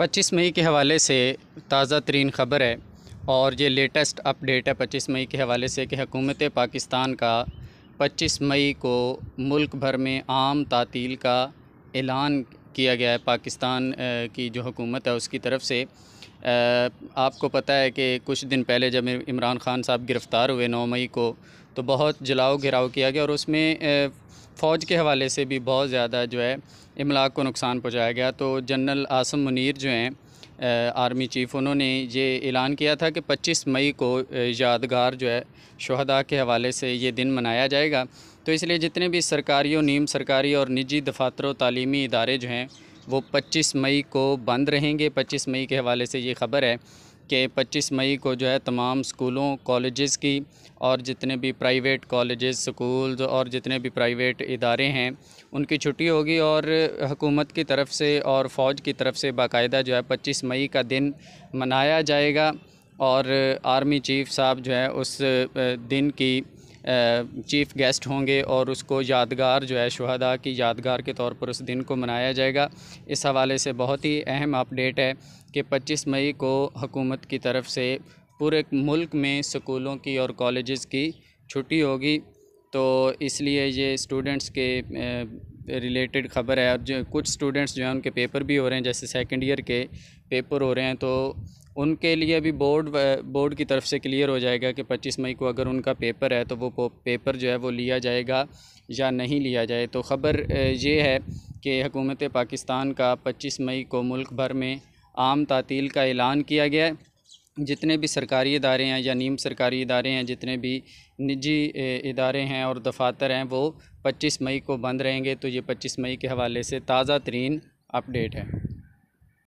25 मई के हवाले से ताज़ा तरीन ख़बर है और ये लेटेस्ट अपडेट है 25 मई के हवाले से कि हकूमत पाकिस्तान का 25 मई को मुल्क भर में आम तातील का ऐलान किया गया है पाकिस्तान की जो हुकूमत है उसकी तरफ से आपको पता है कि कुछ दिन पहले जब इमरान खान साहब गिरफ़्तार हुए 9 मई को तो बहुत जलाओ घिराव किया गया और उसमें फ़ौज के हवाले से भी बहुत ज़्यादा जो है इमलाक को नुकसान पहुँचाया गया तो जनरल आसम मुनीर जो हैं आर्मी चीफ़ उन्होंने ये ऐलान किया था कि 25 मई को यादगार जो है शहदा के हवाले से ये दिन मनाया जाएगा तो इसलिए जितने भी सरकारी और नीम सरकारी और निजी दफातर तलीमी इदारे जो हैं वो 25 मई को बंद रहेंगे 25 मई के हवाले से ये ख़बर है कि 25 मई को जो है तमाम स्कूलों कॉलेज़ की और जितने भी प्राइवेट कॉलेजेस स्कूल्स और जितने भी प्राइवेट इदारे हैं उनकी छुट्टी होगी और हुकूमत की तरफ से और फ़ौज की तरफ से बाकायदा जो है 25 मई का दिन मनाया जाएगा और आर्मी चीफ़ साहब जो है उस दिन की चीफ़ गेस्ट होंगे और उसको यादगार जो है शहदा की यादगार के तौर पर उस दिन को मनाया जाएगा इस हवाले से बहुत ही अहम अपडेट है कि 25 मई को हुकूमत की तरफ से पूरे मुल्क में स्कूलों की और कॉलेज़ की छुट्टी होगी तो इसलिए ये स्टूडेंट्स के रिलेटेड खबर है और जो कुछ स्टूडेंट्स जो हैं उनके पेपर भी हो रहे हैं जैसे सेकेंड ईयर के पेपर हो रहे हैं तो उनके लिए भी बोर्ड बोर्ड की तरफ से क्लियर हो जाएगा कि 25 मई को अगर उनका पेपर है तो वो पेपर जो है वो लिया जाएगा या नहीं लिया जाए तो ख़बर ये है कि हकूमत पाकिस्तान का 25 मई को मुल्क भर में आम तातील का ऐलान किया गया है जितने भी सरकारी इदारे हैं या नीम सरकारी इदारे हैं जितने भी निजी इदारे हैं और दफातर हैं वो 25 मई को बंद रहेंगे तो ये 25 मई के हवाले से ताज़ा तरीन अपडेट है